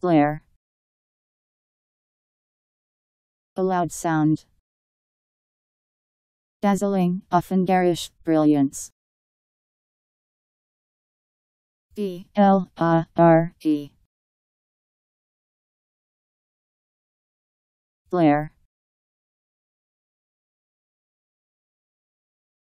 blare a loud sound dazzling, often garish, brilliance B L A R E Blair